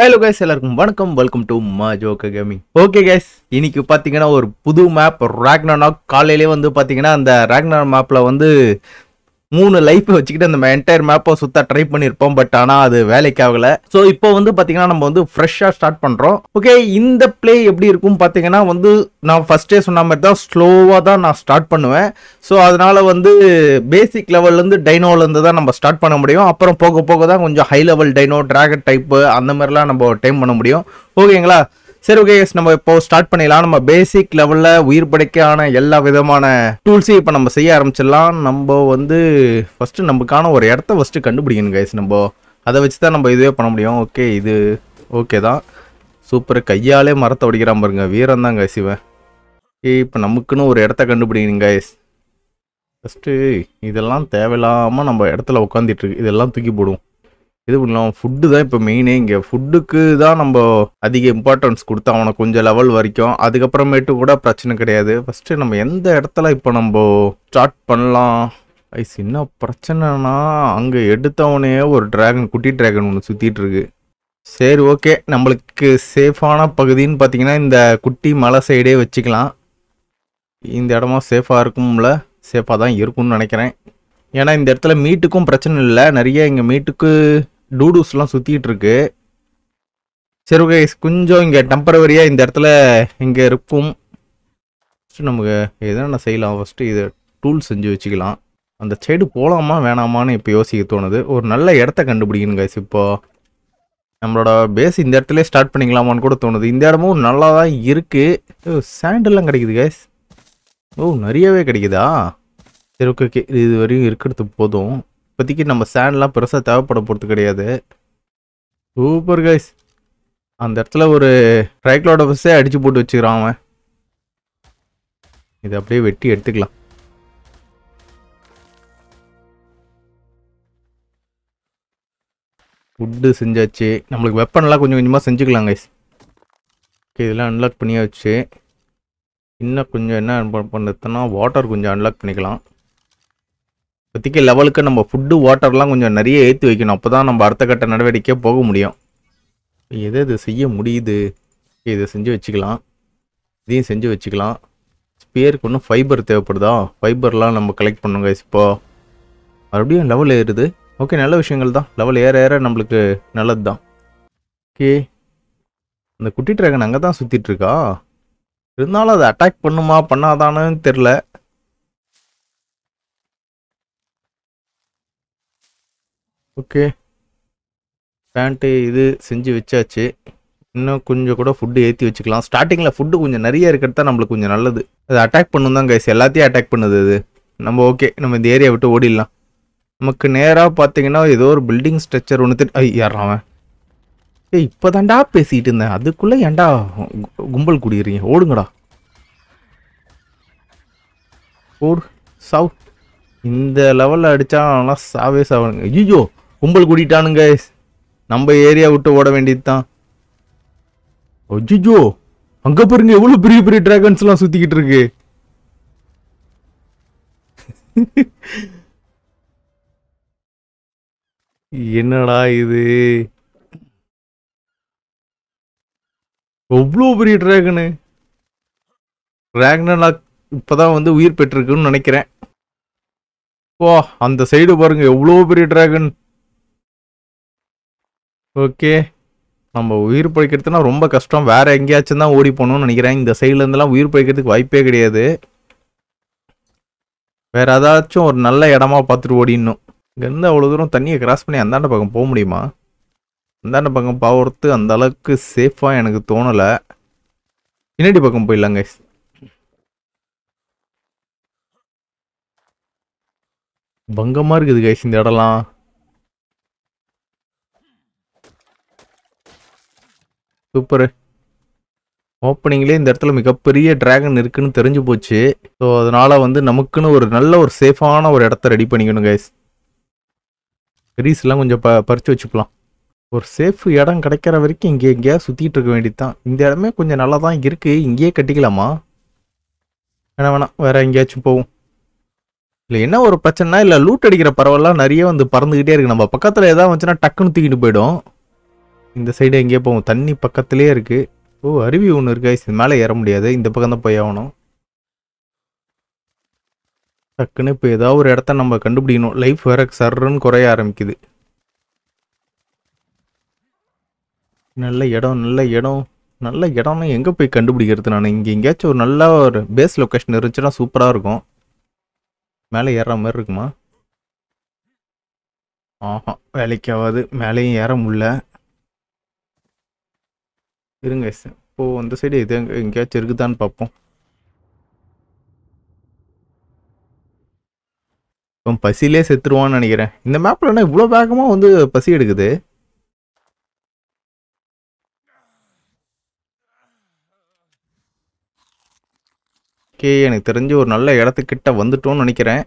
hello guys எல்லாருக்கும் வணக்கம் welcome to மா ஜோக்க கேமிங் ஓகே கேஸ் இன்னைக்கு பார்த்தீங்கன்னா ஒரு புது மேப் ராக்னானாக் காலையிலேயே வந்து பார்த்தீங்கன்னா அந்த ராக்னா மேப்பில் வந்து மூணு லைஃப் வச்சுக்கிட்டு அந்த என்டையர் மேப்பை சுத்த ட்ரை பண்ணியிருப்போம் பட் ஆனால் அது வேலைக்கு ஆகல ஸோ இப்போ வந்து பார்த்தீங்கன்னா நம்ம வந்து ஃப்ரெஷ்ஷாக ஸ்டார்ட் பண்ணுறோம் ஓகே இந்த பிளே எப்படி இருக்கும் பார்த்தீங்கன்னா வந்து நான் ஃபஸ்ட்டே சொன்ன மாதிரி தான் ஸ்லோவாக தான் நான் ஸ்டார்ட் பண்ணுவேன் ஸோ அதனால் வந்து பேசிக் லெவல்லேருந்து டைனோலேருந்து தான் நம்ம ஸ்டார்ட் பண்ண முடியும் அப்புறம் போக போக தான் கொஞ்சம் high level dino dragon type அந்த மாதிரிலாம் நம்ம டைம் பண்ண முடியும் ஓகேங்களா சரி ஓகே நம்ம இப்போ ஸ்டார்ட் பண்ணிடலாம் நம்ம பேசிக் லெவலில் உயிர் படைக்கான எல்லா விதமான டூல்ஸையும் இப்போ நம்ம செய்ய ஆரம்பிச்சிடலாம் நம்ம வந்து ஃபஸ்ட்டு நமக்கான ஒரு இடத்த ஃபஸ்ட்டு கண்டுபிடிக்கணும் கைஸ் நம்ம அதை வச்சு தான் நம்ம இதுவே பண்ண முடியும் ஓகே இது ஓகே தான் சூப்பர் கையாலே மரத்தை ஒடிக்கிறான் பாருங்க வீரம் தான் கைஸ் இவன் ஏ இப்போ நமக்குன்னு ஒரு இடத்த கண்டுபிடிக்கணும் கைஸ் ஃபஸ்ட்டு இதெல்லாம் தேவையில்லாமல் நம்ம இடத்துல உட்காந்துட்டு இருக்கு இதெல்லாம் தூக்கி போடுவோம் இது பண்ணலாம் ஃபுட்டு தான் இப்போ மெயினே இங்கே ஃபுட்டுக்கு தான் நம்ம அதிக இம்பார்ட்டன்ஸ் கொடுத்தா அவனை கொஞ்சம் லெவல் வரைக்கும் அதுக்கப்புறமேட்டு கூட பிரச்சனை கிடையாது ஃபஸ்ட்டு நம்ம எந்த இடத்துல இப்போ நம்ம ஸ்டார்ட் பண்ணலாம் ஐஸ் என்ன பிரச்சனைனா அங்கே எடுத்தவனே ஒரு ட்ராகன் குட்டி ட்ராகன் ஒன்று சுற்றிட்டு இருக்கு சரி ஓகே நம்மளுக்கு சேஃபான பகுதின்னு பார்த்தீங்கன்னா இந்த குட்டி மலை சைடே வச்சுக்கலாம் இந்த இடமா சேஃபாக இருக்கும்ல சேஃபாக தான் இருக்கும்னு நினைக்கிறேன் ஏன்னா இந்த இடத்துல மீட்டுக்கும் பிரச்சனை இல்லை நிறைய இங்கே மீட்டுக்கு டூடூஸ்லாம் சுற்றிட்டு இருக்கு சரி ஓகே கொஞ்சம் இங்கே டெம்பரவரியாக இந்த இடத்துல இங்கே இருக்கும் ஃபஸ்ட்டு நமக்கு எதனா செய்யலாம் ஃபஸ்ட்டு இதை டூல் செஞ்சு வச்சுக்கலாம் அந்த சைடு போகலாமா வேணாமான்னு இப்போ யோசிக்க தோணுது ஒரு நல்ல இடத்த கண்டுபிடிக்கணும் கைஸ் இப்போது நம்மளோட பேஸ் இந்த இடத்துல ஸ்டார்ட் பண்ணிக்கலாமான்னு கூட தோணுது இந்த இடமும் நல்லா தான் இருக்குது சாண்டெல்லாம் கிடைக்குது கைஸ் ஓ நிறையவே கிடைக்குதா சரி ஓகே இது வரையும் இருக்கிறது போதும் இப்போதைக்கு நம்ம சேண்ட்லாம் பெருசாக தேவைப்பட போகிறது கிடையாது சூப்பர் கைஸ் அந்த இடத்துல ஒரு ட்ரைக்ளோட பஸ்ஸே அடித்து போட்டு வச்சுக்கிறான் அவன் இதை அப்படியே வெட்டி எடுத்துக்கலாம் ஃபுட்டு செஞ்சாச்சு நம்மளுக்கு வெப்பன்லாம் கொஞ்சம் கொஞ்சமாக செஞ்சுக்கலாம் கைஸ் ஓகே இதெல்லாம் அன்லாக் பண்ணியாச்சு இன்னும் கொஞ்சம் என்ன பண்ணுறதுன்னா வாட்டர் கொஞ்சம் அன்லாக் பண்ணிக்கலாம் இப்போதைக்கு லெவலுக்கு நம்ம ஃபுட்டு வாட்டர்லாம் கொஞ்சம் நிறைய ஏற்றி வைக்கணும் அப்போ தான் நம்ம அடுத்த கட்ட நடவடிக்கை போக முடியும் எது இது செய்ய முடியுது இதை செஞ்சு வச்சுக்கலாம் இதையும் செஞ்சு வச்சுக்கலாம் ஸ்பியருக்கு ஒன்றும் ஃபைபர் தேவைப்படுதா ஃபைபர்லாம் நம்ம கலெக்ட் பண்ணுங்க இப்போது மறுபடியும் லெவல் ஏறுது ஓகே நல்ல விஷயங்கள் தான் லெவல் ஏற ஏற நம்மளுக்கு நல்லது தான் ஓகே அந்த குட்டி ட்ராகன் அங்கே தான் சுற்றிட்டுருக்கா இருந்தாலும் அதை அட்டாக் பண்ணுமா பண்ணாதானு தெரில ஓகே பேண்ட்டு இது செஞ்சு வச்சாச்சு இன்னும் கொஞ்சம் கூட ஃபுட்டு ஏற்றி வச்சுக்கலாம் ஸ்டார்டிங்கில் ஃபுட்டு கொஞ்சம் நிறைய இருக்கிறது தான் நம்மளுக்கு கொஞ்சம் நல்லது அது அட்டாக் பண்ணணும் தான் கைஸ் எல்லாத்தையும் அட்டாக் பண்ணுது அது நம்ம ஓகே நம்ம இந்த ஏரியா விட்டு ஓடிடலாம் நமக்கு நேராக பார்த்தீங்கன்னா ஏதோ ஒரு பில்டிங் ஸ்ட்ரக்சர் ஒன்று ஐ ஏறாவன் ஏய் இப்போ தாண்டா பேசிகிட்டு இருந்தேன் அதுக்குள்ளே ஏண்டா கும்பல் குடிக்கிறீங்க ஓடுங்கடா ஓடு சவு இந்த லெவலில் அடித்தா சாவே சாவனுங்க ஐயோ கும்பல் கூட்டிட்டானுங்க நம்ம ஏரியா விட்டு ஓட வேண்டியது தான் ஒஜிஜோ அங்கே பாருங்க எவ்வளவு பெரிய பெரிய ட்ராகன்ஸ்லாம் சுற்றிக்கிட்டு இருக்கு என்னடா இது எவ்வளோ பெரிய டிராகனு டிராகனாக் இப்போதான் வந்து உயிர் பெற்றிருக்குன்னு நினைக்கிறேன் ஓ அந்த சைடு பாருங்க எவ்வளோ பெரிய டிராகன் ஓகே நம்ம உயிர் பழிக்கிறதுனா ரொம்ப கஷ்டம் வேறு எங்கேயாச்சும் தான் ஓடி போகணும்னு நினைக்கிறேன் இந்த சைட்லேருந்துலாம் உயிர் பழிக்கிறதுக்கு வாய்ப்பே கிடையாது வேறு ஏதாச்சும் ஒரு நல்ல இடமா பார்த்துட்டு ஓடிடணும் இங்கேருந்து அவ்வளோ தூரம் தண்ணியை கிராஸ் பண்ணி அந்தாண்ட பக்கம் போக முடியுமா அந்தாண்ட பக்கம் போகிறது அந்த அளவுக்கு சேஃபாக எனக்கு தோணலை பின்னாடி பக்கம் போயிடலாங்க பங்கமாக இருக்குது கைஸ் இந்த இடம்லாம் சூப்பரு ஓப்பனிங்லேயே இந்த இடத்துல மிகப்பெரிய ட்ராகன் இருக்குன்னு தெரிஞ்சு போச்சு ஸோ அதனால் வந்து நமக்குன்னு ஒரு நல்ல ஒரு சேஃபான ஒரு இடத்த ரெடி பண்ணிக்கணும் கைஸ் ரீஸ்லாம் கொஞ்சம் ப பறித்து வச்சுக்கலாம் ஒரு சேஃப் இடம் கிடைக்கிற வரைக்கும் இங்கே எங்கேயா சுற்றிட்டு இருக்க வேண்டியது தான் இந்த இடமே கொஞ்சம் நல்லா தான் இருக்குது இங்கேயே கட்டிக்கலாமா வேணா வேணாம் வேறு எங்கேயாச்சும் போவோம் இல்லை என்ன ஒரு பிரச்சனைனா இல்லை லூட் அடிக்கிற பறவைலாம் நிறைய வந்து பறந்துக்கிட்டே இருக்குது நம்ம பக்கத்தில் எதாவது வந்துச்சுன்னா டக்குன்னு தூக்கிட்டு போயிடும் இந்த சைடு எங்கேயோ போவோம் தண்ணி பக்கத்துலேயே இருக்குது ஓ அருவி ஒன்று இருக்கு இது மேலே ஏற முடியாது இந்த பக்கம் தான் போய் ஆகணும் டக்குன்னு இப்போ ஏதாவது ஒரு இடத்த நம்ம கண்டுபிடிக்கணும் லைஃப் வேற சர்றன்னு குறைய ஆரம்பிக்குது நல்ல இடம் நல்ல இடம் நல்ல இடம்னு எங்கே போய் கண்டுபிடிக்கிறது நான் இங்கே எங்கேயாச்சும் ஒரு நல்ல ஒரு பேஸ் லொக்கேஷன் இருந்துச்சுன்னா சூப்பராக இருக்கும் மேலே ஏற மாதிரி இருக்குமா ஆஹா வேலைக்காவது மேலேயும் ஏற முடில இருங்க இப்போது அந்த சைடு எது எங்கே எங்கேயாச்சும் இருக்குதான்னு பார்ப்போம் இப்போ பசியிலே செத்துருவான்னு நினைக்கிறேன் இந்த மேப்பில் என்ன இவ்வளோ வேகமாக வந்து பசி எடுக்குது ஓகே எனக்கு தெரிஞ்சு ஒரு நல்ல இடத்துக்கிட்ட வந்துட்டோம்னு நினைக்கிறேன்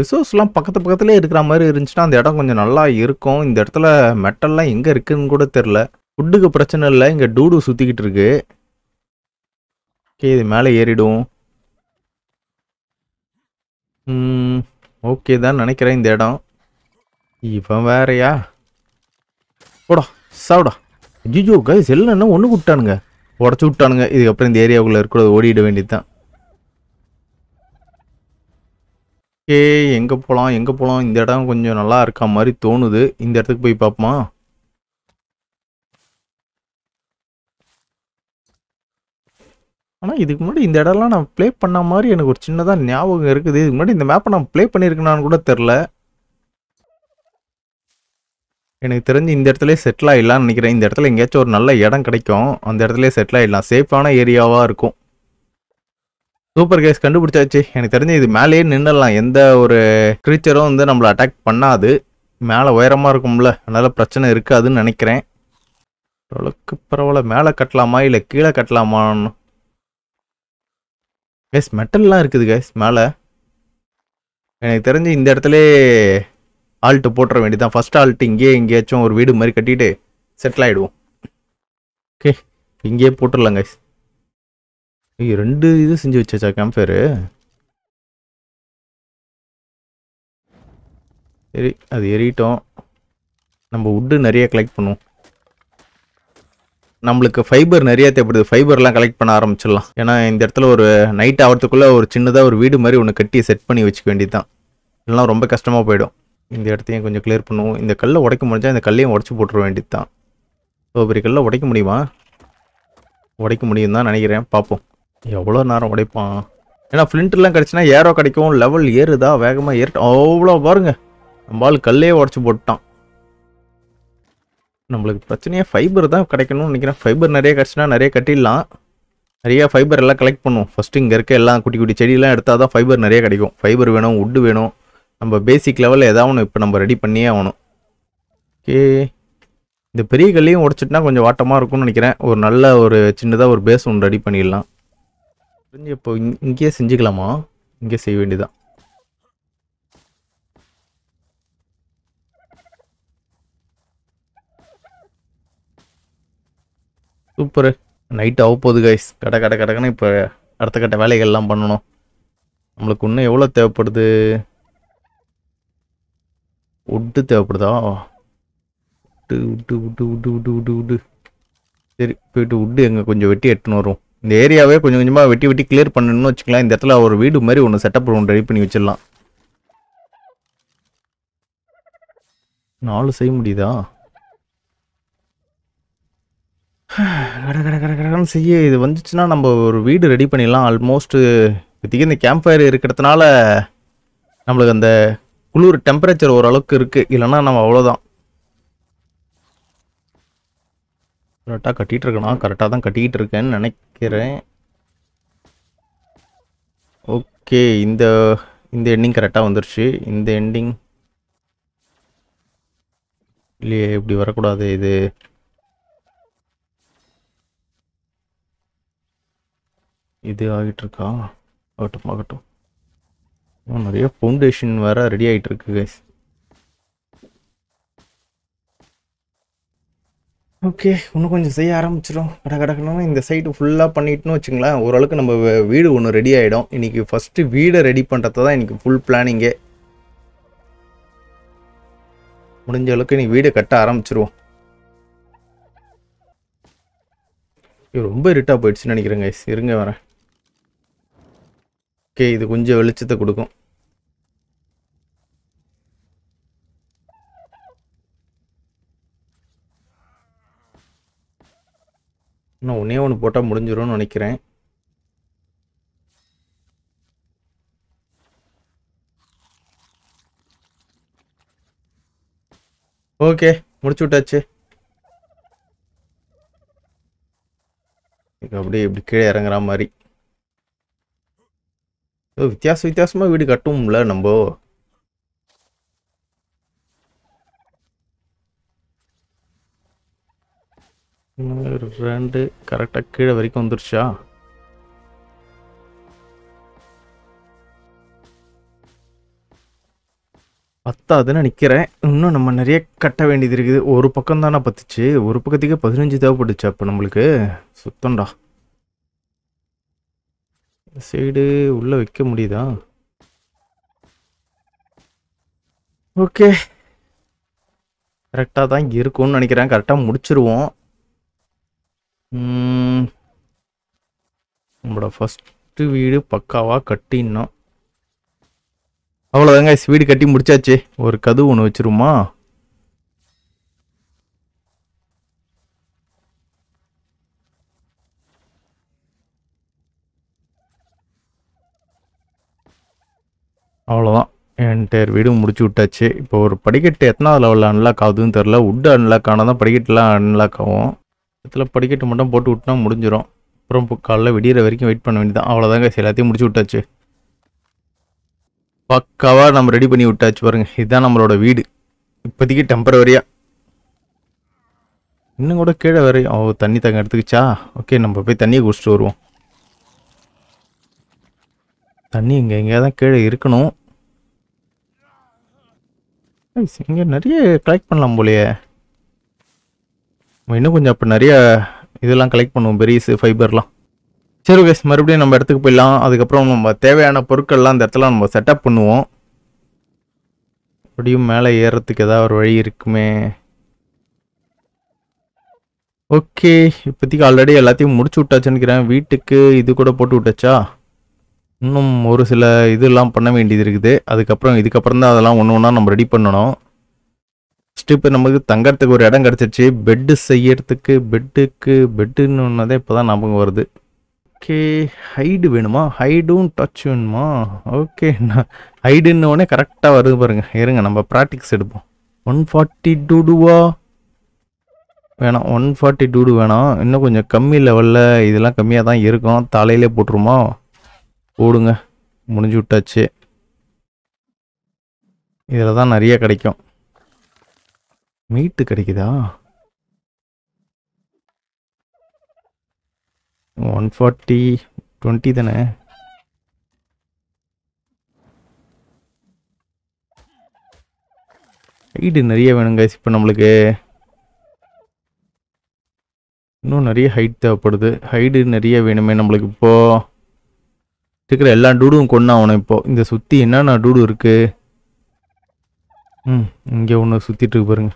ரிசோர்ஸ்லாம் பக்கத்து பக்கத்துலேயே இருக்கிற மாதிரி இருந்துச்சுன்னா அந்த இடம் கொஞ்சம் நல்லா இருக்கும் இந்த இடத்துல மெட்டல்லாம் எங்கே இருக்குதுன்னு கூட தெரில ஃபுட்டுக்கு பிரச்சனை இல்லை இங்கே டூடு சுற்றிக்கிட்டு இருக்கு ஓகே இது மேலே ஏறிடும் ஓகே தான் நினைக்கிறேன் இந்த இடம் இப்போ வேறையா போடா சாப்பிடா ஜிஜோ கை செல்லன்னா என்ன ஒன்று விட்டானுங்க உடச்சி விட்டானுங்க இதுக்கப்புறம் இந்த ஏரியாவுக்குள்ளே இருக்கிறது ஓடிட வேண்டியது தான் ஓகே எங்கே போகலாம் எங்கே போகலாம் இந்த இடம் கொஞ்சம் நல்லா இருக்க மாதிரி தோணுது இந்த இடத்துக்கு போய் பார்ப்போமா ஆனால் இதுக்கு முன்னாடி இந்த இடம்லாம் நான் ப்ளே பண்ண மாதிரி எனக்கு ஒரு சின்னதாக ஞாபகம் இருக்குது இதுக்கு முன்னாடி இந்த மேப்பை நான் ப்ளே பண்ணியிருக்கேனான்னு கூட தெரில எனக்கு தெரிஞ்சு இந்த இடத்துல செட்டில் ஆகிடலாம்னு நினைக்கிறேன் இந்த இடத்துல எங்கேயாச்சும் ஒரு நல்ல இடம் கிடைக்கும் அந்த இடத்துல செட்டில் ஆகிடலாம் சேஃபான ஏரியாவாக இருக்கும் சூப்பர் கேஸ் கண்டுபிடிச்சாச்சு எனக்கு தெரிஞ்சு இது மேலேயே நின்றுடலாம் எந்த ஒரு க்ரீச்சரும் வந்து நம்மளை அட்டாக் பண்ணாது மேலே உயரமாக இருக்கும்ல அதனால் பிரச்சனை இருக்காதுன்னு நினைக்கிறேன் ஓரளவுக்கு பரவாயில்ல மேலே கட்டலாமா இல்லை கீழே கட்டலாமான்னு கேஸ் மெட்டல்லாம் இருக்குது கேஸ் மேலே எனக்கு தெரிஞ்சு இந்த இடத்துல ஆல்ட்டு போட்டுற வேண்டியதான் ஃபஸ்ட் ஆல்ட்டு இங்கேயே எங்கேயாச்சும் ஒரு வீடு மாதிரி கட்டிட்டு செட்டில் ஆகிடுவோம் ஓகே இங்கேயே போட்டுடலாம் கேஸ் ஐயோ ரெண்டு இது செஞ்சு வச்சாச்சா கேம்ஃபேரு சரி அது எறிட்டோம் நம்ம உட்டு நிறைய கலெக்ட் பண்ணுவோம் நம்மளுக்கு ஃபைபர் நிறைய தேவைப்படுது ஃபைபர்லாம் கலெக்ட் பண்ண ஆரம்பிச்சிடலாம் ஏன்னா இந்த இடத்துல ஒரு நைட் ஆகிறதுக்குள்ளே ஒரு சின்னதாக ஒரு வீடு மாதிரி ஒன்று கட்டி செட் பண்ணி வச்சுக்க வேண்டியது தான் இல்லைனா ரொம்ப கஷ்டமாக போயிடும் இந்த இடத்தையும் கொஞ்சம் கிளியர் பண்ணுவோம் இந்த கல்லை உடைக்க முடிஞ்சால் இந்த கல்லையும் உடச்சி போட்டுற வேண்டியது தான் ஸோ பெரிய கல்லை உடைக்க முடியுமா உடைக்க முடியும் தான் நினைக்கிறேன் பார்ப்போம் எவ்வளோ நேரம் உடைப்பான் ஏன்னா ஃப்ளிண்ட்லாம் கிடச்சினா ஏரோ கிடைக்கும் லெவல் ஏறுதா வேகமாக ஏறிட்டோம் அவ்வளோ பாருங்கள் நம்மளால் கல்லையே உடச்சி போட்டுட்டான் நம்மளுக்கு பிரச்சனையாக ஃபைபர் தான் கிடைக்கணும்னு நினைக்கிறேன் ஃபைபர் நிறைய கிடச்சுன்னா நிறைய கட்டிடலாம் நிறைய ஃபைபர் எல்லாம் கலெக்ட் பண்ணுவோம் ஃபஸ்ட்டு இங்கே இருக்க எல்லாம் குட்டி குட்டி செடியெல்லாம் எடுத்தால் தான் ஃபைபர் நிறைய கிடைக்கும் ஃபைபர் வேணும் உட்டு வேணும் நம்ம பேசிக் லெவலில் எதாவது ஒன்று இப்போ நம்ம ரெடி பண்ணியே ஆகணும் ஓகே இந்த பெரிய கல்லையும் உடச்சிட்டா கொஞ்சம் வாட்டமாக இருக்கும்னு நினைக்கிறேன் ஒரு நல்ல ஒரு சின்னதாக ஒரு பேஸ் ஒன்று ரெடி பண்ணிடலாம் இப்போ இங்கேயே செஞ்சுக்கலாமா இங்கே செய்ய வேண்டியதான் சூப்பரு நைட்டு ஆக போகுது கைஸ் கடை கடை கடக்குன்னு இப்போ அடுத்த கட்ட வேலைகள்லாம் பண்ணணும் நம்மளுக்கு இன்னும் எவ்வளோ தேவைப்படுது உட்டு தேவைப்படுதா உட்டு உட்டு உட்டு உட்டு உட்டு உட்டு உட்டு சரி போயிட்டு உட்டு எங்கே கொஞ்சம் வெட்டி எட்டுன்னு வரும் இந்த ஏரியாவே கொஞ்சம் கொஞ்சமாக வெட்டி வெட்டி கிளியர் பண்ணணும்னு வச்சுக்கலாம் இந்த இடத்துல ஒரு வீடு மாதிரி ஒன்று செட்டப் ஒன்று ரெடி பண்ணி வச்சிடலாம் நாலு செய்ய முடியுதா கட கட கட கடன்னு செய்ய இது வந்துச்சுன்னா நம்ம ஒரு வீடு ரெடி பண்ணிடலாம் ஆல்மோஸ்ட்டு இப்போதைக்கு இந்த கேம்ப் ஃபயர் இருக்கிறதுனால நம்மளுக்கு அந்த குளிர் டெம்பரேச்சர் ஓரளவுக்கு இருக்குது இல்லைன்னா நம்ம அவ்வளோதான் கரெக்டாக கட்டிகிட்டு இருக்கணும் கரெக்டாக தான் கட்டிக்கிட்டு இருக்கேன்னு நினைக்கிறேன் ஓகே இந்த இந்த எண்டிங் கரெக்டாக வந்துருச்சு இந்த எண்டிங் இல்லையே இப்படி வரக்கூடாது இது இது ஆகிட்டுருக்கா ஆகட்டும் ஆகட்டும் நிறைய ஃபவுண்டேஷன் வேறு ரெடி ஆகிட்டு இருக்கு கைஸ் ஓகே இன்னும் கொஞ்சம் செய்ய ஆரம்பிச்சிடும் கட கடக்கணும்னா இந்த சைடு ஃபுல்லாக பண்ணிட்டுன்னு வச்சுங்களேன் ஓரளவுக்கு நம்ம வீடு ஒன்று ரெடி ஆகிடும் இன்றைக்கி ஃபஸ்ட்டு வீடை ரெடி பண்ணுறது தான் இன்றைக்கி ஃபுல் பிளானிங்கே முடிஞ்ச அளவுக்கு இன்றைக்கி வீடு கட்ட ஆரம்பிச்சிருவோம் ரொம்ப இருட்டாக போயிடுச்சுன்னு நினைக்கிறேங்க இருங்க வரேன் ஓகே இது கொஞ்சம் வெளிச்சத்தை கொடுக்கும் இன்னும் ஒன்றே ஒன்று போட்டால் முடிஞ்சிடும்னு நினைக்கிறேன் ஓகே முடிச்சு விட்டாச்சு அப்படியே இப்படி கீழே இறங்குற மாதிரி வித்தியாச வித்தியாசமாக வீடு கட்டும்ல நம்ம ரெண்டு கரெக்டாக கீழே வரைக்கும் வந்துருச்சா பத்தாதுன்னு நினைக்கிறேன் இன்னும் நம்ம நிறைய கட்ட வேண்டியது இருக்குது ஒரு பக்கம் தானே பத்துச்சு ஒரு பக்கத்துக்கே பதினஞ்சு தேவைப்பட்டுச்சு அப்போ நம்மளுக்கு சுத்தம்டா சைடு உள்ளே வைக்க முடியுதா ஓகே கரெக்டாக தான் இருக்கும்னு நினைக்கிறேன் கரெக்டாக முடிச்சிருவோம் நம்மளோட ஃபஸ்ட்டு வீடு பக்காவாக கட்டினோம் அவ்வளோதாங்க வீடு கட்டி முடிச்சாச்சு ஒரு கதவு ஒன்று வச்சுருமா அவ்வளோதான் என்டையர் வீடும் முடிச்சு விட்டாச்சு இப்போ ஒரு படிக்கட்டு எத்தனாவது லெவலில் அன்லாக் ஆகுதுன்னு தெரில உட் அன்லாக் ஆனால் தான் படிக்கட்டுலாம் அன்லாக் ஆகும் இடத்துல படிக்கட்டு மட்டும் போட்டு விட்டுனா முடிஞ்சிடும் அப்புறம் காலைல விடியிற வரைக்கும் வெயிட் பண்ண வேண்டியதான் அவ்வளோதாங்க எல்லாத்தையும் முடிச்சு விட்டாச்சு பக்காவாக நம்ம ரெடி பண்ணி விட்டாச்சு பாருங்கள் இதுதான் நம்மளோட வீடு இப்போதைக்கு டெம்பரவரியாக இன்னும் கூட கீழே வரையும் ஓ தண்ணி தங்க எடுத்துக்கிச்சா ஓகே நம்ம போய் தண்ணியை குடிச்சிட்டு வருவோம் தண்ணி இங்கே எங்கேயாவது கீழே இருக்கணும் இங்கே நிறைய கலெக்ட் பண்ணலாம் போலையே இன்னும் கொஞ்சம் அப்போ நிறைய இதெல்லாம் கலெக்ட் பண்ணுவோம் பெரிய ஃபைபர்லாம் சரி ஓகே மறுபடியும் நம்ம இடத்துக்கு போயிடலாம் அதுக்கப்புறம் நம்ம தேவையான பொருட்கள்லாம் அந்த இடத்துல நம்ம செட்டப் பண்ணுவோம் அப்படியும் மேலே ஏறத்துக்கு ஏதாவது ஒரு வழி இருக்குமே ஓகே இப்போதைக்கு ஆல்ரெடி எல்லாத்தையும் முடிச்சு விட்டாச்சுன்னு வீட்டுக்கு இது கூட போட்டு விட்டாச்சா இன்னும் ஒரு சில இதெல்லாம் பண்ண வேண்டியது இருக்குது அதுக்கப்புறம் இதுக்கப்புறம் தான் அதெல்லாம் ஒன்று ஒன்றா நம்ம ரெடி பண்ணணும் ஃபஸ்ட்டு இப்போ நமக்கு தங்கறதுக்கு ஒரு இடம் கிடச்சிருச்சு பெட்டு செய்யறதுக்கு பெட்டுக்கு பெட்டுன்னு ஒன்றதே இப்போ தான் ஞாபகம் வருது ஓகே ஹைடு வேணுமா ஹைடும் டச் வேணுமா ஓகே நான் ஹைடுன்னு உடனே கரெக்டாக வருது பாருங்க இருங்க நம்ம ப்ராக்டிக்ஸ் எடுப்போம் ஒன் ஃபார்ட்டி டூடுவா வேணாம் ஒன் ஃபார்ட்டி டூடு வேணாம் இன்னும் கொஞ்சம் கம்மி லெவலில் இதெல்லாம் கம்மியாக தான் இருக்கும் தலையிலே போட்டுருமா போடுங்க முடிஞ்சு விட்டாச்சு இதில் தான் நிறைய கிடைக்கும் மீட்டு கிடைக்குதா ஒன் ஃபார்ட்டி டுவெண்ட்டி தானே ஹைட்டு நிறைய வேணுங்க இப்போ நம்மளுக்கு இன்னும் நிறைய ஹைட் தேவைப்படுது ஹைடு நிறைய வேணுமே நம்மளுக்கு இப்போது இருக்கிற எல்லா டூடும் கொண்டு அவனை இப்போ இந்த சுற்றி என்னென்ன டூடு இருக்குது ம் இங்கே ஒன்று சுற்றிட்டு பாருங்க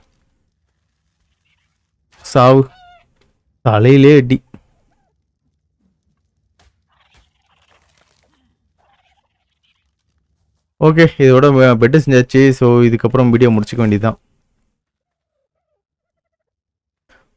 சாவு தலையிலே அடி ஓகே இதோட பெட்டு செஞ்சாச்சு ஸோ இதுக்கப்புறம் வீடியோ முடிச்சுக்க வேண்டியதுதான்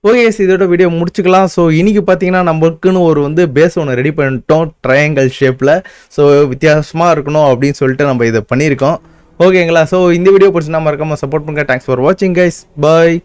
ஓகே இதோட வீடியோ முடிச்சுக்கலாம் ஸோ இன்றைக்கி பார்த்தீங்கன்னா நம்மளுக்குன்னு ஒரு வந்து பேஸ் ஒன்று ரெடி பண்ணிட்டோம் ட்ரையாங்கல் ஷேப்பில் ஸோ வித்தியாசமாக இருக்கணும் அப்படின்னு சொல்லிட்டு நம்ம இதை பண்ணியிருக்கோம் ஓகேங்களா ஸோ இந்த வீடியோ பிடிச்சி நம்ம மறக்காமல் சப்போர்ட் பண்ணுங்கள் தேங்க்ஸ் ஃபார் வாட்சிங் கைஸ் பாய்